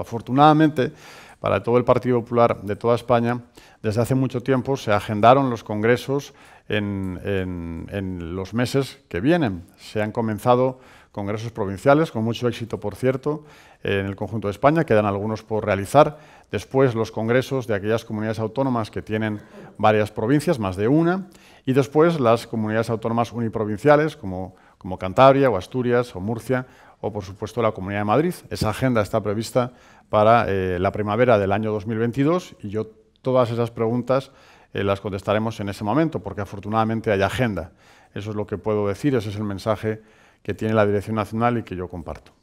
Afortunadamente, para todo el Partido Popular de toda España, desde hace mucho tiempo se agendaron los congresos en, los meses que vienen. Se han comenzado congresos provinciales, con mucho éxito, por cierto, en el conjunto de España, quedan algunos por realizar. Después los congresos de aquellas comunidades autónomas que tienen varias provincias, más de una, y después las comunidades autónomas uniprovinciales, como como Cantabria o Asturias o Murcia o, por supuesto, la Comunidad de Madrid. Esa agenda está prevista para eh, la primavera del año 2022 y yo todas esas preguntas eh, las contestaremos en ese momento, porque afortunadamente hay agenda. Eso es lo que puedo decir, ese es el mensaje que tiene la Dirección Nacional y que yo comparto.